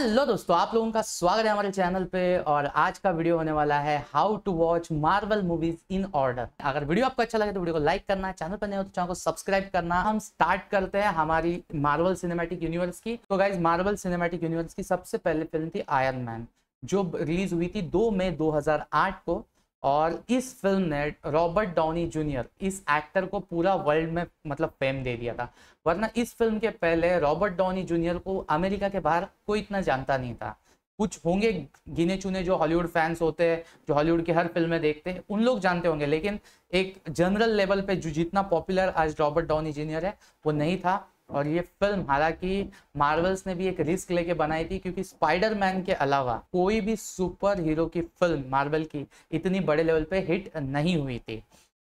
hello दोस्तों आप लोगों का स्वागत है हमारे चैनल पे और आज का वीडियो होने वाला है how to watch Marvel movies in order अगर वीडियो आपको अच्छा लगे तो वीडियो को लाइक करना चैनल पर नहीं हो तो चैनल को सब्सक्राइब करना हम स्टार्ट करते हैं हमारी मार्वल सिनेमैटिक यूनिवर्स की तो गाइज मार्वल सिनेमैटिक यूनिवर्स की सबसे पहले फिल्म थी आयरन मैन जो रिलीज हुई थी दो मई दो को और इस फिल्म ने रॉबर्ट डॉनी जूनियर इस एक्टर को पूरा वर्ल्ड में मतलब फेम दे दिया था वरना इस फिल्म के पहले रॉबर्ट डॉनी जूनियर को अमेरिका के बाहर कोई इतना जानता नहीं था कुछ होंगे गिने चुने जो हॉलीवुड फैंस होते हैं जो हॉलीवुड की हर फिल्में देखते हैं उन लोग जानते होंगे लेकिन एक जनरल लेवल पे जो जितना पॉपुलर आज रॉबर्ट डॉनी जूनियर है वो नहीं था और ये फिल्म हालांकि मार्वल्स ने भी एक रिस्क लेके बनाई थी क्योंकि स्पाइडरमैन के अलावा कोई भी सुपर हीरो की फिल्म मार्वल की इतनी बड़े लेवल पे हिट नहीं हुई थी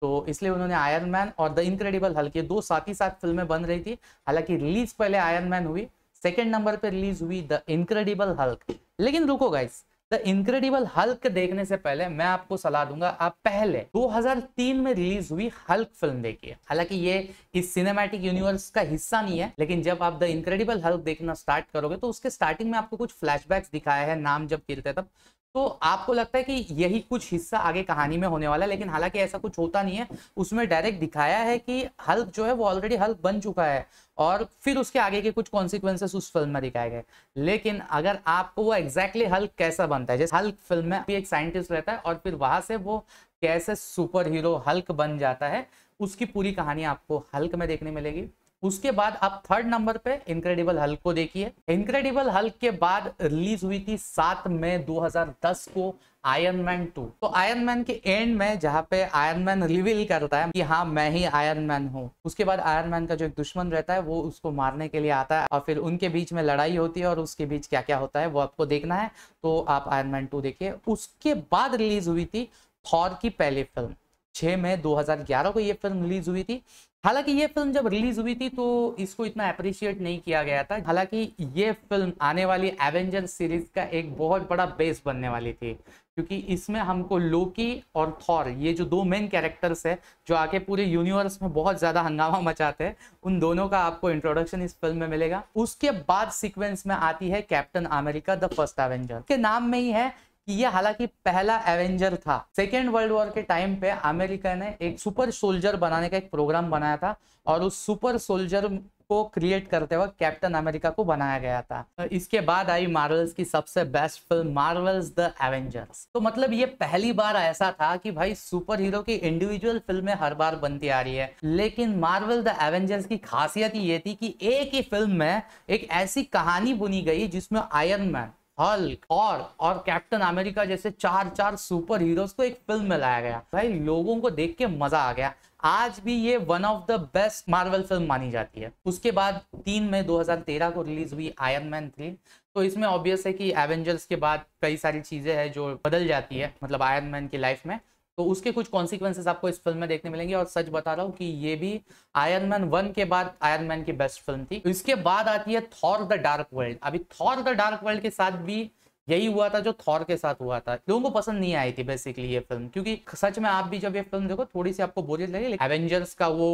तो इसलिए उन्होंने आयरन मैन और द इनक्रेडिबल हल्क ये दो साथ ही साथ फिल्में बन रही थी हालांकि रिलीज पहले आयरन मैन हुई सेकेंड नंबर पर रिलीज हुई द इनक्रेडिबल हल्क लेकिन रुको गाइस द इनक्रेडिबल हल्क देखने से पहले मैं आपको सलाह दूंगा आप पहले 2003 में रिलीज हुई हल्क फिल्म देखिए हालांकि ये इस सिनेमैटिक यूनिवर्स का हिस्सा नहीं है लेकिन जब आप द इनक्रेडिबल हल्क देखना स्टार्ट करोगे तो उसके स्टार्टिंग में आपको कुछ फ्लैशबैक्स दिखाया है नाम जब गिरते तब तो आपको लगता है कि यही कुछ हिस्सा आगे कहानी में होने वाला है लेकिन हालांकि ऐसा कुछ होता नहीं है उसमें डायरेक्ट दिखाया है कि हल्क जो है वो ऑलरेडी हल्क बन चुका है और फिर उसके आगे के कुछ कॉन्सिक्वेंसेस उस फिल्म में दिखाए गए लेकिन अगर आपको वो एग्जैक्टली हल्क कैसा बनता है जैसे हल्क फिल्म में भी एक साइंटिस्ट रहता है और फिर वहां से वो कैसे सुपर हीरो हल्क बन जाता है उसकी पूरी कहानी आपको हल्क में देखने मिलेगी उसके बाद आप थर्ड नंबर पे इनक्रेडिबल हल्क को देखिए इनक्रेडिबल हल्क के बाद रिलीज हुई थी सात मई 2010 को आयरन मैन टू तो आयरन मैन के एंड में जहाँ पे आयरन मैन रिवील करता है कि हाँ मैं ही आयरन मैन हूँ उसके बाद आयरन मैन का जो एक दुश्मन रहता है वो उसको मारने के लिए आता है और फिर उनके बीच में लड़ाई होती है और उसके बीच क्या क्या होता है वो आपको देखना है तो आप आयरन मैन टू देखिए उसके बाद रिलीज हुई थी थॉर की पहली फिल्म छः मई 2011 को ये फिल्म रिलीज हुई थी हालांकि ये फिल्म जब रिलीज हुई थी तो इसको इतना अप्रिशिएट नहीं किया गया था हालांकि ये फिल्म आने वाली एवेंजर सीरीज का एक बहुत बड़ा बेस बनने वाली थी क्योंकि इसमें हमको लोकी और थॉर ये जो दो मेन कैरेक्टर्स है जो आके पूरे यूनिवर्स में बहुत ज़्यादा हंगामा मचाते हैं उन दोनों का आपको इंट्रोडक्शन इस फिल्म में मिलेगा उसके बाद सिक्वेंस में आती है Captain America the First Avenger के नाम में ही है कि ये हालांकि पहला एवेंजर था सेकेंड वर्ल्ड वॉर के टाइम पे अमेरिका ने एक सुपर सोल्जर बनाने का एक प्रोग्राम बनाया था और उस सुपर सोल्जर को क्रिएट करते वक्त कैप्टन अमेरिका को बनाया गया था इसके बाद आई मार्वल्स की सबसे best film Marvel's the Avengers तो मतलब ये पहली बार ऐसा था कि भाई सुपर हीरो की इंडिविजुअल फिल्में हर बार बनती आ रही है लेकिन मार्वल द एवेंजर्स की खासियत ये थी कि एक ही फिल्म में एक ऐसी कहानी बुनी गई जिसमें आयरन मैन हल्क और और कैप्टन अमेरिका जैसे चार चार सुपर हीरोज को एक फिल्म में लाया गया भाई लोगों को देख के मजा आ गया आज भी ये one of the best Marvel film मानी जाती है उसके बाद तीन मई 2013 को रिलीज हुई आयरन मैन थ्री तो इसमें ऑब्वियस है कि एवेंजर्स के बाद कई सारी चीजें हैं जो बदल जाती है मतलब आयरन मैन की लाइफ में तो उसके कुछ कॉन्सिक्वेंसेस आपको इस फिल्म में देखने मिलेंगे और सच बता रहा हूँ कि ये भी आयरन मैन वन के बाद आयरन मैन की बेस्ट फिल्म थी इसके बाद आती है थॉर द डार्क वर्ल्ड अभी थॉर द डार्क वर्ल्ड के साथ भी यही हुआ था जो थॉर के साथ हुआ था लोगों को पसंद नहीं आई थी बेसिकली ये फिल्म क्योंकि सच में आप भी जब ये फिल्म देखो थोड़ी सी आपको बोरियत लगी लेकिन एवेंजर्स का वो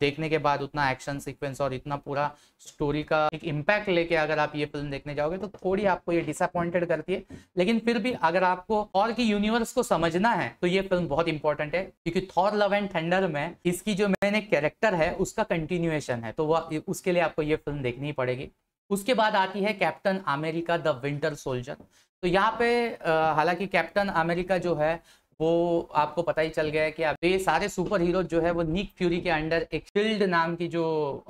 देखने के बाद उतना एक्शन सीक्वेंस और इतना पूरा स्टोरी का एक इम्पैक्ट लेके अगर आप ये फिल्म देखने जाओगे तो थोड़ी आपको ये डिसअपॉइंटेड करती है लेकिन फिर भी अगर आपको और की यूनिवर्स को समझना है तो ये फिल्म बहुत इंपॉर्टेंट है क्योंकि थॉर लव एंड थंडर में इसकी जो मैंने कैरेक्टर है उसका कंटिन्यूएशन है तो वह उसके लिए आपको ये फिल्म देखनी ही पड़ेगी उसके बाद आती है Captain America the Winter Soldier तो यहाँ पे हालांकि कैप्टन अमेरिका जो है वो आपको पता ही चल गया है कि अब ये सारे सुपर हीरो जो है वो निक फ्यूरी के अंडर एक फील्ड नाम की जो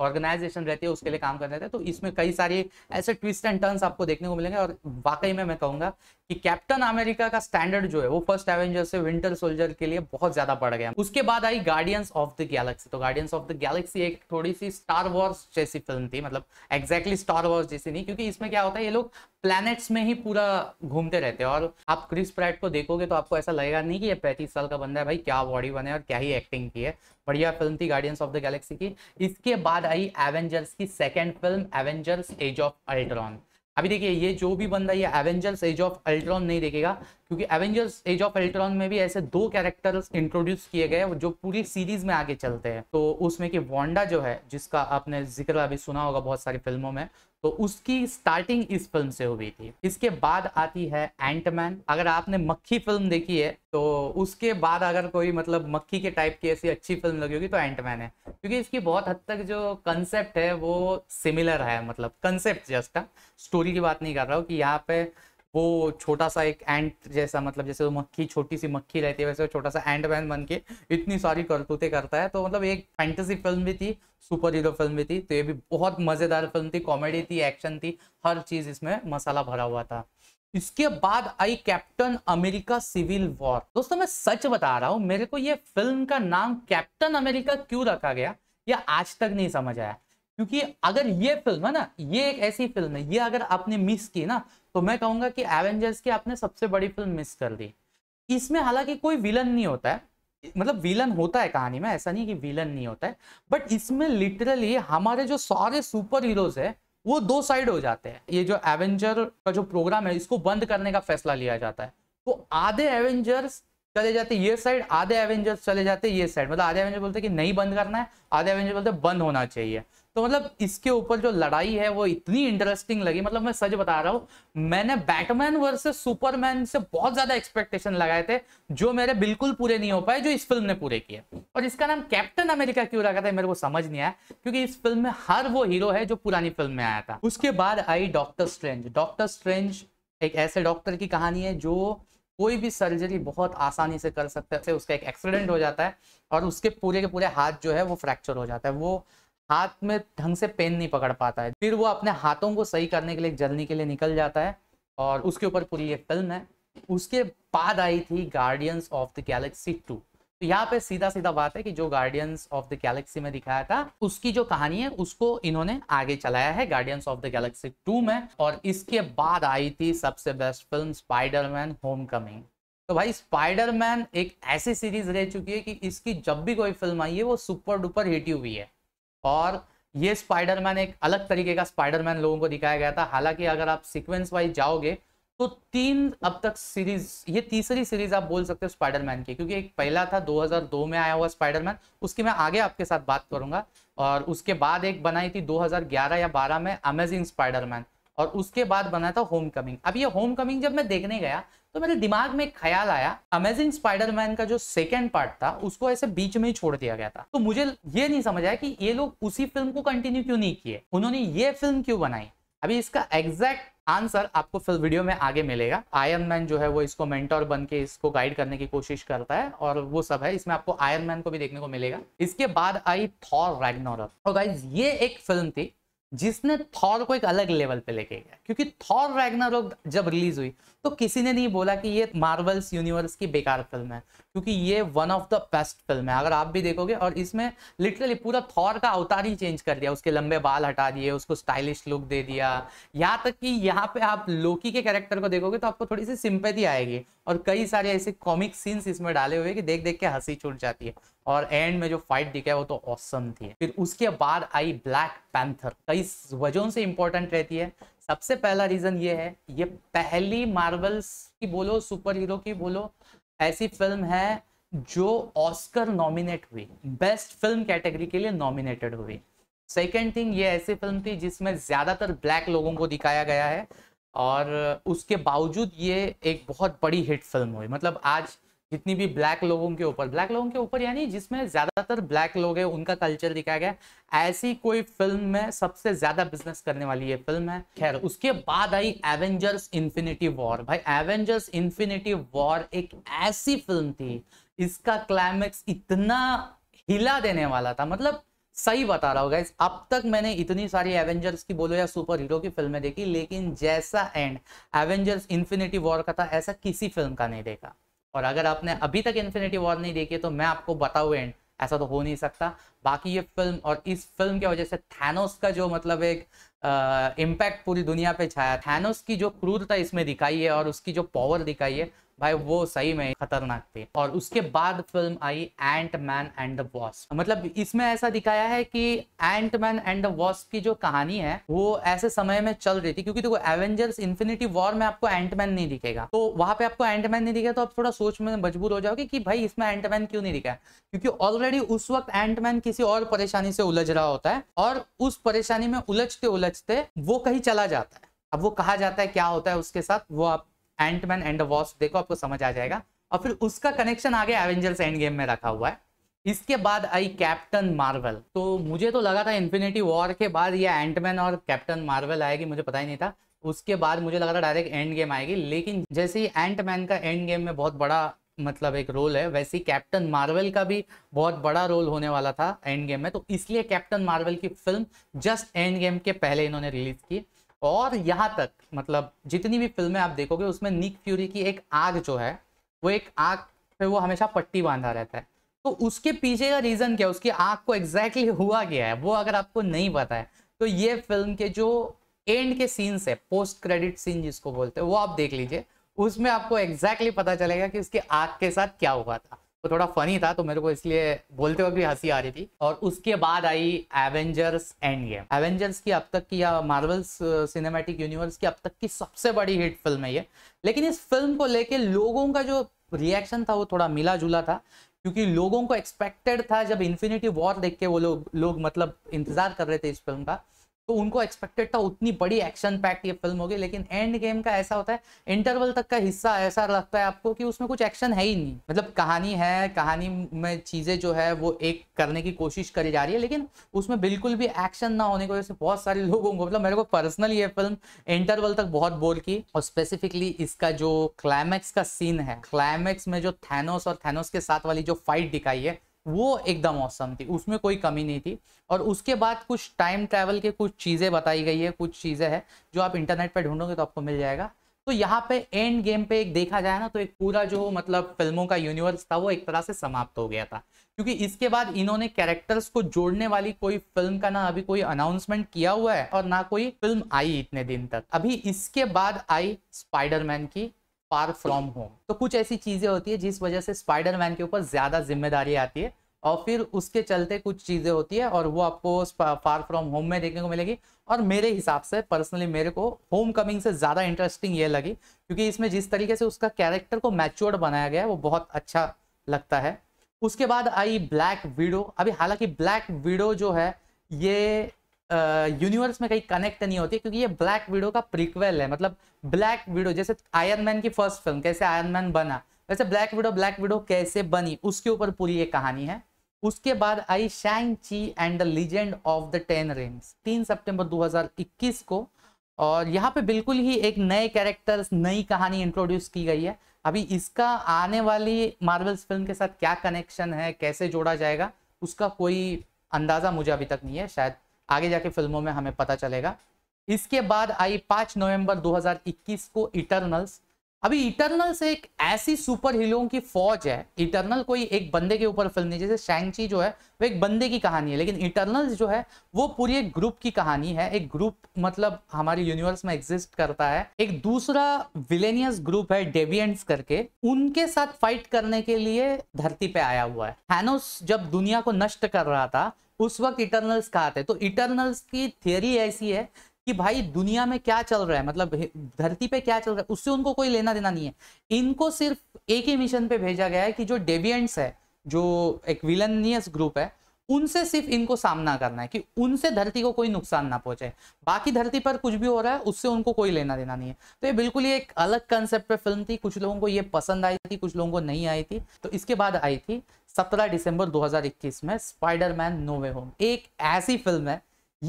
ऑर्गेनाइजेशन रहती है उसके लिए काम कर रहे थे तो इसमें कई सारे ऐसे ट्विस्ट एंड टर्न्स आपको देखने को मिलेंगे और वाकई में मैं कहूँगा कि कैप्टन अमेरिका का स्टैंडर्ड जो है वो फर्स्ट एवेंजर से विंटर सोल्जर के लिए बहुत ज्यादा बढ़ गया उसके बाद आई गार्डियंस ऑफ द गैलेक्सी तो गार्डियंस ऑफ द गैलेक्सी एक थोड़ी सी स्टार वॉर्स जैसी फिल्म थी मतलब एग्जैक्टली स्टार वॉर्स जैसी नहीं क्योंकि इसमें क्या होता है ये लोग प्लैनेट्स में ही पूरा घूमते रहते हैं और आप क्रिस प्राइट को देखोगे तो आपको ऐसा लगेगा नहीं कि ये पैंतीस साल का बंदा है भाई क्या बॉडी बने और क्या ही एक्टिंग की है बढ़िया फिल्म थी गार्डियंस ऑफ द गैलेक्सी की इसके बाद आई एवेंजर्स की second film Avengers Age of Ultron अभी देखिए ये जो भी बंदा ये एवेंजर्स एज ऑफ अल्ट्रॉन नहीं देखेगा क्योंकि एवेंजर्स एज ऑफ अल्ट्रॉन में भी ऐसे दो कैरेक्टर्स इंट्रोड्यूस किए गए जो पूरी सीरीज में आगे चलते हैं तो उसमें कि वांडा जो है जिसका आपने जिक्र अभी सुना होगा बहुत सारी फिल्मों में तो उसकी स्टार्टिंग इस फिल्म से हुई थी इसके बाद आती है एंटमैन अगर आपने मक्खी फिल्म देखी है तो उसके बाद अगर कोई मतलब मक्खी के टाइप की ऐसी अच्छी फिल्म लगी होगी तो एंटमैन है क्योंकि इसकी बहुत हद तक जो कंसेप्ट है वो सिमिलर है मतलब कंसेप्ट जस्ट स्टोरी की बात नहीं कर रहा हूँ कि यहाँ पे वो छोटा सा एक एंट जैसा मतलब जैसे वो मक्खी छोटी सी मक्खी रहती है वैसे वो छोटा सा एंट मैन बन के इतनी सारी करतूतें करता है तो मतलब एक फैंटेसी फिल्म भी थी सुपर हीरो फिल्म भी थी तो ये भी बहुत मज़ेदार फिल्म थी कॉमेडी थी एक्शन थी हर चीज़ इसमें मसाला भरा हुआ था इसके बाद आई कैप्टन अमेरिका सिविल वॉर दोस्तों मैं सच बता रहा हूँ मेरे को ये फिल्म का नाम कैप्टन अमेरिका क्यों रखा गया यह आज तक नहीं समझ आया क्योंकि अगर ये फिल्म है ना ये एक ऐसी फिल्म है ये अगर आपने मिस की ना तो मैं कहूंगा कि एवेंजर्स की आपने सबसे बड़ी फिल्म मिस कर दी इसमें हालांकि कोई विलन नहीं होता है मतलब विलन होता है कहानी में ऐसा नहीं कि विलन नहीं होता है बट इसमें लिटरली हमारे जो सारे सुपर हीरोज है वो दो साइड हो जाते हैं ये जो एवेंजर का जो प्रोग्राम है इसको बंद करने का फैसला लिया जाता है तो आधे एवेंजर्स चले जाते ये साइड आधे एवेंजर्स चले जाते ये साइड मतलब आधे एवेंजर बोलते कि नहीं बंद करना है आधे एवेंजर बोलते बंद होना चाहिए तो मतलब इसके ऊपर जो लड़ाई है वो इतनी इंटरेस्टिंग लगी मतलब मैं सच बता रहा हूँ मैंने बैटमैन वर्सेस सुपरमैन से बहुत ज्यादा एक्सपेक्टेशन लगाए थे जो मेरे बिल्कुल पूरे नहीं हो पाए जो इस फिल्म ने पूरे किए और इसका नाम कैप्टन अमेरिका क्यों रखा था मेरे को समझ नहीं आया क्योंकि इस फिल्म में हर वो हीरो है जो पुरानी फिल्म में आया था उसके बाद आई डॉक्टर स्ट्रेंज डॉक्टर स्ट्रेंज एक ऐसे डॉक्टर की कहानी है जो कोई भी सर्जरी बहुत आसानी से कर सकता है उसका एक एक्सीडेंट हो जाता है और उसके पूरे के पूरे हाथ जो है वो फ्रैक्चर हो जाता है वो हाथ में ढंग से पेन नहीं पकड़ पाता है फिर वो अपने हाथों को सही करने के लिए जलने के लिए निकल जाता है और उसके ऊपर पूरी ये फिल्म है उसके बाद आई थी Guardians of the Galaxy two तो यहाँ पे सीधा सीधा बात है कि जो गार्डियंस ऑफ द गैलेक्सी में दिखाया था उसकी जो कहानी है उसको इन्होंने आगे चलाया है Guardians of the Galaxy two में और इसके बाद आई थी सबसे best film Spiderman homecoming तो भाई स्पाइडरमैन एक ऐसी सीरीज रह चुकी है कि इसकी जब भी कोई फिल्म आई है वो सुपर डुपर हिट हुई है और ये स्पाइडरमैन एक अलग तरीके का स्पाइडरमैन लोगों को दिखाया गया था हालांकि अगर आप सीक्वेंस वाइज जाओगे तो तीन अब तक सीरीज ये तीसरी सीरीज आप बोल सकते हो स्पाइडरमैन की क्योंकि एक पहला था 2002 में आया हुआ स्पाइडरमैन उसकी मैं आगे आपके साथ बात करूंगा और उसके बाद एक बनाई थी 2011 या 12 में अमेजिंग स्पाइडरमैन और उसके बाद बना था होम कमिंग अब ये होम कमिंग जब मैं देखने गया तो मेरे दिमाग में एक ख्याल आया अमेजिंग स्पाइडरमैन का जो सेकेंड पार्ट था उसको ऐसे बीच में ही छोड़ दिया गया था तो मुझे ये नहीं समझ आया कि ये लोग उसी फिल्म को कंटिन्यू क्यों नहीं किए उन्होंने ये फिल्म क्यों बनाई अभी इसका एग्जैक्ट आंसर आपको फिर वीडियो में आगे मिलेगा आयरन मैन जो है वो इसको मेंटोर बन के इसको गाइड करने की कोशिश करता है और वो सब है इसमें आपको आयरन मैन को भी देखने को मिलेगा इसके बाद आई थॉर रैगनोरक और गाइज ये एक फिल्म थी जिसने थॉर को एक अलग लेवल पे लेके गया क्योंकि थॉर रैगना जब रिलीज हुई तो किसी ने नहीं बोला कि ये मार्वल्स यूनिवर्स की बेकार फिल्म है क्योंकि ये one of the best film है अगर आप भी देखोगे और इसमें लिटरली पूरा थॉर का अवतार ही चेंज कर दिया उसके लंबे बाल हटा दिए उसको स्टाइलिश लुक दे दिया यहाँ तक कि यहाँ पे आप लोकी के कैरेक्टर को देखोगे तो आपको थोड़ी सी सिंपैथी आएगी और कई सारे ऐसे कॉमिक सीन्स इसमें डाले हुए कि देख देख के हंसी छूट जाती है और एंड में जो फाइट दिखा है वो तो औसम थी फिर उसके बाद आई ब्लैक पैंथर कई वजहों से इंपॉर्टेंट रहती है सबसे पहला रीजन ये है ये पहली मार्वल्स की बोलो सुपर हीरो की बोलो ऐसी फिल्म है जो ऑस्कर नॉमिनेट हुई बेस्ट फिल्म कैटेगरी के लिए नॉमिनेटेड हुई सेकेंड थिंग ये ऐसी फिल्म थी जिसमें ज्यादातर ब्लैक लोगों को दिखाया गया है और उसके बावजूद ये एक बहुत बड़ी हिट फिल्म हुई मतलब आज जितनी भी ब्लैक लोगों के ऊपर ब्लैक लोगों के ऊपर यानी जिसमें ज़्यादातर ब्लैक लोग हैं उनका कल्चर दिखाया गया ऐसी कोई फिल्म में सबसे ज़्यादा बिजनेस करने वाली ये फिल्म है खैर उसके बाद आई एवेंजर्स इन्फिनिटी वॉर भाई एवेंजर्स इन्फिनिटी वॉर एक ऐसी फिल्म थी इसका क्लाइमैक्स इतना हिला देने वाला था मतलब सही बता रहा हूँ अब तक मैंने इतनी सारी एवेंजर्स की बोलो या सुपर हीरो की फिल्में देखी लेकिन जैसा एंड एवेंजर्स इन्फिनिटी वॉर का था ऐसा किसी फिल्म का नहीं देखा और अगर आपने अभी तक इन्फिनिटी वॉर नहीं देखी तो मैं आपको बताऊँ एंड ऐसा तो हो नहीं सकता बाकी ये फिल्म और इस फिल्म की वजह से थैनोस का जो मतलब एक इम्पैक्ट पूरी दुनिया पे छाया थैनोस की जो क्रूरता इसमें दिखाई है और उसकी जो पावर दिखाई है भाई वो सही में खतरनाक थी और उसके बाद फिल्म आई एंट मैन एंड वॉस मतलब इसमें ऐसा दिखाया है कि एंट मैन एंड वॉस की जो कहानी है वो ऐसे समय में चल रही थी क्योंकि देखो एवेंजर्स इन्फिनिटी वॉर में आपको एंट मैन नहीं दिखेगा तो वहां पे आपको एंट मैन नहीं दिखेगा तो आप थोड़ा सोच में मजबूर हो जाओगे कि भाई इसमें एंट मैन क्यों नहीं दिखा क्योंकि ऑलरेडी उस वक्त एंट मैन किसी और परेशानी से उलझ रहा होता है और उस परेशानी में उलझते उलझते वो कहीं चला जाता है अब वो कहा जाता है क्या होता है उसके साथ वो आप एंटमैन एंड वॉस देखो आपको समझ आ जाएगा और फिर उसका कनेक्शन आगे एवेंजर्स एंड गेम में रखा हुआ है इसके बाद आई कैप्टन मार्वल तो मुझे तो लगा था इन्फिनिटी वॉर के बाद ये एंटमैन और कैप्टन मार्वल आएगी मुझे पता ही नहीं था उसके बाद मुझे लगा था डायरेक्ट एंड गेम आएगी लेकिन जैसे ही एंटमैन का एंड गेम में बहुत बड़ा मतलब एक रोल है वैसे ही कैप्टन मार्वल का भी बहुत बड़ा रोल होने वाला था एंड गेम में तो इसलिए कैप्टन मार्वल की फिल्म जस्ट एंड गेम के पहले इन्होंने रिलीज की और यहाँ तक मतलब जितनी भी फिल्में आप देखोगे उसमें निक फ्यूरी की एक आग जो है वो एक आग पे वो हमेशा पट्टी बांधा रहता है तो उसके पीछे का रीज़न क्या है उसकी आग को एग्जैक्टली exactly हुआ क्या है वो अगर आपको नहीं पता है तो ये फिल्म के जो एंड के सीन्स है पोस्ट क्रेडिट सीन जिसको बोलते हैं वो आप देख लीजिए उसमें आपको एग्जैक्टली exactly पता चलेगा कि उसकी आग के साथ क्या हुआ था वो तो थोड़ा फनी था तो मेरे को इसलिए बोलते वक्त भी हंसी आ रही थी और उसके बाद आई एवेंजर्स एंड गेम एवेंजर्स की अब तक की या मार्वल्स सिनेमैटिक यूनिवर्स की अब तक की सबसे बड़ी हिट फिल्म है ये लेकिन इस फिल्म को लेके लोगों का जो रिएक्शन था वो थोड़ा मिला जुला था क्योंकि लोगों को एक्सपेक्टेड था जब इन्फिनिटी वॉर देख के वो लोग लोग मतलब इंतजार कर रहे थे इस फिल्म का तो उनको एक्सपेक्टेड था उतनी बड़ी एक्शन पैक्ट ये फिल्म होगी लेकिन एंड गेम का ऐसा होता है इंटरवल तक का हिस्सा ऐसा लगता है आपको कि उसमें कुछ एक्शन है ही नहीं मतलब कहानी है कहानी में चीज़ें जो है वो एक करने की कोशिश करी जा रही है लेकिन उसमें बिल्कुल भी एक्शन ना होने की वजह से बहुत सारे लोगों को मतलब मेरे को पर्सनली ये फिल्म इंटरवल तक बहुत बोर की और स्पेसिफिकली इसका जो क्लाइमैक्स का सीन है क्लाइमैक्स में जो थैनोस और थैनोस के साथ वाली जो फाइट दिखाई है वो एकदम औसम थी उसमें कोई कमी नहीं थी और उसके बाद कुछ टाइम ट्रैवल के कुछ चीज़ें बताई गई है कुछ चीज़ें हैं जो आप इंटरनेट पर ढूंढोगे तो आपको मिल जाएगा तो यहाँ पे एंड गेम पे एक देखा जाए ना तो एक पूरा जो मतलब फिल्मों का यूनिवर्स था वो एक तरह से समाप्त हो गया था क्योंकि इसके बाद इन्होंने कैरेक्टर्स को जोड़ने वाली कोई फिल्म का ना अभी कोई अनाउंसमेंट किया हुआ है और ना कोई फिल्म आई इतने दिन तक अभी इसके बाद आई स्पाइडरमैन की फार फ्रॉम होम तो कुछ ऐसी चीजें होती है जिस वजह से स्पाइडरमैन के ऊपर ज्यादा जिम्मेदारी आती है और फिर उसके चलते कुछ चीजें होती है और वो आपको फार फ्रॉम होम में देखने को मिलेगी और मेरे हिसाब से पर्सनली मेरे को होम कमिंग से ज्यादा इंटरेस्टिंग ये लगी क्योंकि इसमें जिस तरीके से उसका कैरेक्टर को मैच्योर्ड बनाया गया है वो बहुत अच्छा लगता है उसके बाद आई ब्लैक वीडो अभी हालांकि ब्लैक वीडो जो है ये यूनिवर्स में कहीं कनेक्ट नहीं होती क्योंकि ये ब्लैक विडो का प्रिक्वेल है मतलब ब्लैक वीडो जैसे आयरन मैन की फर्स्ट फिल्म कैसे आयरन मैन बना वैसे ब्लैक वीडो ब्लैक वीडो कैसे बनी उसके ऊपर पूरी ये कहानी है उसके बाद आई Shang Chi and the Legend of the Ten Rings तीन सितंबर 2021 को और यहाँ पे बिल्कुल ही एक नए कैरेक्टर्स नई कहानी इंट्रोड्यूस की गई है अभी इसका आने वाली मार्वल्स फिल्म के साथ क्या कनेक्शन है कैसे जोड़ा जाएगा उसका कोई अंदाज़ा मुझे अभी तक नहीं है शायद आगे जाके फिल्मों में हमें पता चलेगा इसके बाद आई पांच नवंबर 2021 को इटरनल्स अभी इटरनल्स एक ऐसी सुपर हीरो की फौज है इटरनल कोई एक बंदे के ऊपर फिल्म नहीं जैसे शैंगची जो है वो एक बंदे की कहानी है लेकिन इटरनल्स जो है वो पूरी एक ग्रुप की कहानी है एक ग्रुप मतलब हमारे यूनिवर्स में एग्जिस्ट करता है एक दूसरा विलेनियस ग्रुप है डेवियंट्स करके उनके साथ फाइट करने के लिए धरती पे आया हुआ है हैनोस जब दुनिया को नष्ट कर रहा था उस वक्त इटर्नल्स कहा थे तो इटर्नल्स की थियोरी ऐसी है कि भाई दुनिया में क्या चल रहा है मतलब धरती पे क्या चल रहा है उससे उनको कोई लेना देना नहीं है इनको सिर्फ एक ही मिशन पे भेजा गया है कि जो डेबियंट्स है जो एक विलनियस ग्रुप है उनसे सिर्फ इनको सामना करना है कि उनसे धरती को कोई नुकसान ना पहुंचे बाकी धरती पर कुछ भी हो रहा है उससे उनको कोई लेना देना नहीं है तो ये बिल्कुल ही एक अलग कंसेप्ट पे फिल्म थी कुछ लोगों को ये पसंद आई थी कुछ लोगों को नहीं आई थी तो इसके बाद आई थी सत्रह दिसंबर 2021 में स्पाइडर मैन नोवे होम एक ऐसी फिल्म है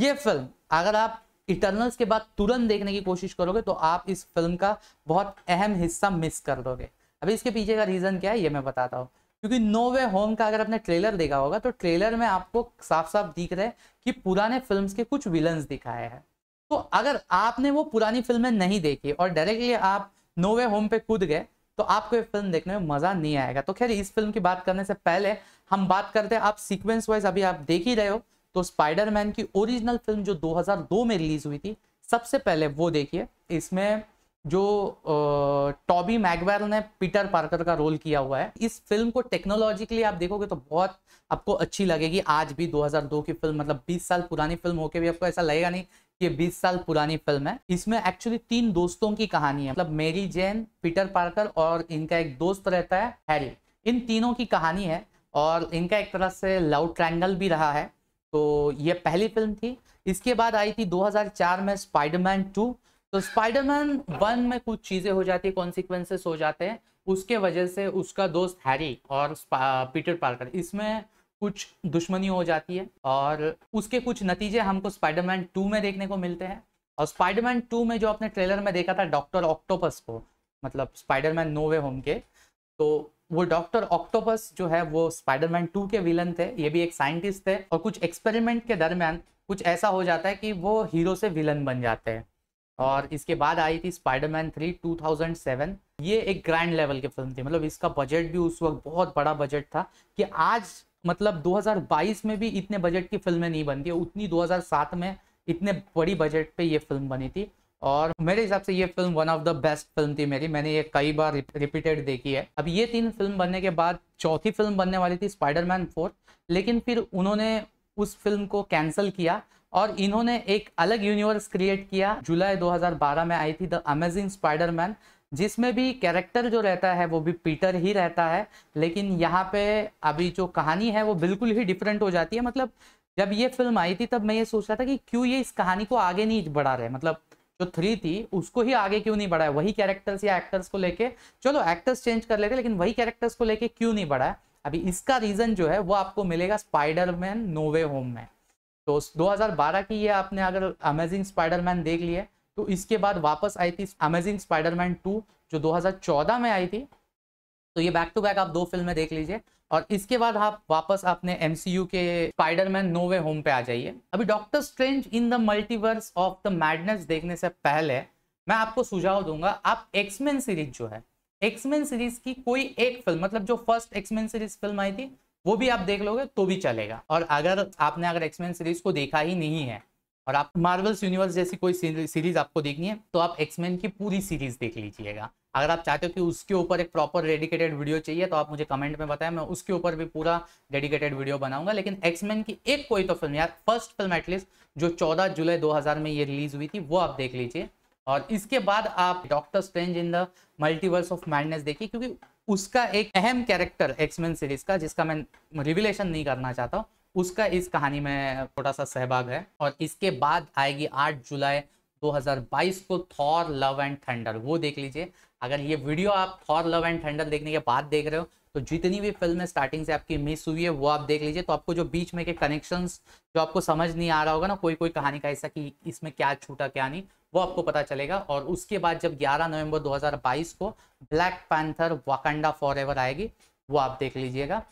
ये फिल्म अगर आप इटर्नल्स के बाद तुरंत देखने की कोशिश करोगे तो आप इस फिल्म का बहुत अहम हिस्सा मिस कर दोगे अभी इसके पीछे का रीजन क्या है ये मैं बताता हूँ क्योंकि नो वे होम का अगर आपने ट्रेलर देखा होगा तो ट्रेलर में आपको साफ साफ दिख रहा है कि पुराने फिल्म के कुछ विलन दिखाए हैं तो अगर आपने वो पुरानी फिल्में नहीं देखी और डायरेक्टली आप नो वे होम पे कूद गए तो आपको ये फिल्म देखने में मजा नहीं आएगा तो खैर इस फिल्म की बात करने से पहले हम बात करते हैं आप सीक्वेंस वाइज अभी आप देख ही रहे हो तो स्पाइडरमैन की ओरिजिनल फिल्म जो 2002 में रिलीज हुई थी सबसे पहले वो देखिए इसमें जो टॉबी मैगवेल ने पीटर पार्कर का रोल किया हुआ है इस फिल्म को टेक्नोलॉजिकली आप देखोगे तो बहुत आपको अच्छी लगेगी आज भी 2002 की फिल्म मतलब 20 साल पुरानी फिल्म होके भी आपको ऐसा लगेगा नहीं कि ये 20 साल पुरानी फिल्म है इसमें एक्चुअली तीन दोस्तों की कहानी है मतलब मेरी जैन पीटर पार्कर और इनका एक दोस्त रहता है हैरी इन तीनों की कहानी है और इनका एक तरह से लव ट्रैंगल भी रहा है तो ये पहली फिल्म थी इसके बाद आई थी 2004 में स्पाइडरमैन टू तो स्पाइडरमैन वन में कुछ चीजें हो जाती है कॉन्सिक्वेंसेस हो जाते हैं उसके वजह से उसका दोस्त हैरी और पीटर पार्कर इसमें कुछ दुश्मनी हो जाती है और उसके कुछ नतीजे हमको स्पाइडरमैन टू में देखने को मिलते हैं और स्पाइडरमैन टू में जो आपने ट्रेलर में देखा था डॉक्टर ऑक्टोपस को मतलब स्पाइडरमैन नो वे होम के तो वो डॉक्टर ऑक्टोपस जो है वो स्पाइडरमैन टू के विलन थे ये भी एक साइंटिस्ट थे और कुछ एक्सपेरिमेंट के दरमियान कुछ ऐसा हो जाता है कि वो हीरो से विलन बन जाते हैं और इसके बाद आई थी स्पाइडरमैन थ्री 2007 ये एक ग्रैंड लेवल की फिल्म थी मतलब इसका बजट भी उस वक्त बहुत बड़ा बजट था कि आज मतलब 2022 में भी इतने बजट की फिल्में नहीं बनती उतनी 2007 में इतने बड़ी बजट पे ये फिल्म बनी थी और मेरे हिसाब से ये film one of the best film थी मेरी मैंने ये कई बार रिपीटेड देखी है अब ये तीन फिल्म बनने के बाद चौथी फिल्म बनने वाली थी स्पाइडरमैन फोर लेकिन फिर उन्होंने उस फिल्म को कैंसिल किया और इन्होंने एक अलग यूनिवर्स क्रिएट किया जुलाई 2012 में आई थी द अमेजिंग स्पाइडरमैन जिसमें भी कैरेक्टर जो रहता है वो भी पीटर ही रहता है लेकिन यहाँ पे अभी जो कहानी है वो बिल्कुल ही डिफरेंट हो जाती है मतलब जब ये फिल्म आई थी तब मैं ये सोच रहा था कि क्यों ये इस कहानी को आगे नहीं बढ़ा रहे मतलब जो थ्री थी उसको ही आगे क्यों नहीं बढ़ाया वही कैरेक्टर्स या एक्टर्स को लेके चलो एक्टर्स चेंज कर लेते लेकिन वही कैरेक्टर्स को लेके क्यों नहीं बढ़ाया अभी इसका रीजन जो है वो आपको मिलेगा स्पाइडरमैन नोवे होम में तो 2012 की ये आपने अगर अमेजिंग स्पाइडरमैन देख लिया तो इसके बाद वापस आई थी अमेजिंग स्पाइडरमैन 2 जो 2014 में आई थी तो ये बैक टू बैक आप दो फिल्में देख लीजिए और इसके बाद आप वापस अपने एम के स्पाइडरमैन नो वे होम पे आ जाइए अभी Doctor Strange in the Multiverse of the Madness देखने से पहले मैं आपको सुझाव दूंगा आप एक्समैन सीरीज जो है एक्समैन सीरीज की कोई एक फिल्म मतलब जो फर्स्ट एक्समैन सीरीज फिल्म आई थी वो भी आप देख लोगे तो भी चलेगा और अगर आपने अगर एक्समैन सीरीज को देखा ही नहीं है और आप मार्वल्स यूनिवर्स जैसी कोई सीरीज आपको देखनी है तो आप एक्समैन की पूरी सीरीज देख लीजिएगा अगर आप चाहते हो कि उसके ऊपर एक प्रॉपर डेडिकेटेड वीडियो चाहिए तो आप मुझे कमेंट में बताएं मैं उसके ऊपर भी पूरा डेडिकेटेड वीडियो बनाऊंगा लेकिन एक्समैन की एक कोई तो फिल्म यार फर्स्ट फिल्म एटलीस्ट जो 14 जुलाई 2000 में ये रिलीज हुई थी वो आप देख लीजिए और इसके बाद आप Doctor Strange in the Multiverse of Madness देखिए क्योंकि उसका एक अहम कैरेक्टर एक्समैन सीरीज का जिसका मैं रिविलेशन नहीं करना चाहता उसका इस कहानी में थोड़ा सा सहभाग है और इसके बाद आएगी 8 जुलाई 2022 को थॉर लव एंड थंडर वो देख लीजिए अगर ये वीडियो आप थॉर लव एंड थंडर देखने के बाद देख रहे हो तो जितनी भी फिल्में स्टार्टिंग से आपकी मिस हुई है वो आप देख लीजिए तो आपको जो बीच में के कनेक्शन जो आपको समझ नहीं आ रहा होगा ना कोई कोई कहानी का ऐसा कि इसमें क्या छूटा क्या नहीं वो आपको पता चलेगा और उसके बाद जब 11 नवंबर 2022 को ब्लैक पैंथर वाकंडा फॉर आएगी वो आप देख लीजिएगा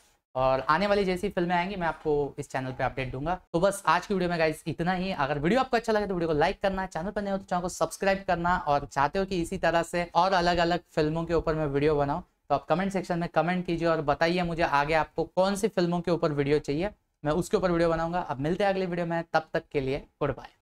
और आने वाली जैसी फिल्में आएंगी मैं आपको इस चैनल पे अपडेट दूंगा तो बस आज की वीडियो में गाइज इतना ही अगर वीडियो आपको अच्छा लगे तो वीडियो को लाइक करना चैनल पर नहीं हो तो चैनल को सब्सक्राइब करना और चाहते हो कि इसी तरह से और अलग अलग फिल्मों के ऊपर मैं वीडियो बनाऊँ तो आप कमेंट सेक्शन में कमेंट कीजिए और बताइए मुझे आगे आपको कौन सी फिल्मों के ऊपर वीडियो चाहिए मैं उसके ऊपर वीडियो बनाऊंगा अब मिलते हैं अगले वीडियो में तब तक के लिए गुड बाय